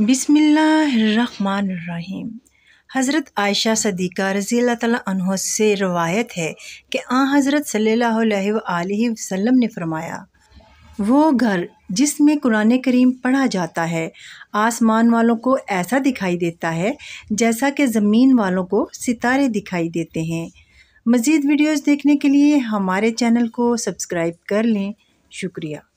बिसमीम हज़रत आयशा सदीक़ा रज़ी अल्लाह से रवायत है कि आ हज़रत सल्ला वसम ने फ़रमाया वो घर जिसमें कुरान करीम पढ़ा जाता है आसमान वालों को ऐसा दिखाई देता है जैसा कि ज़मीन वालों को सितारे दिखाई देते हैं मज़ीद वीडियोस देखने के लिए हमारे चैनल को सब्सक्राइब कर लें शुक्रिया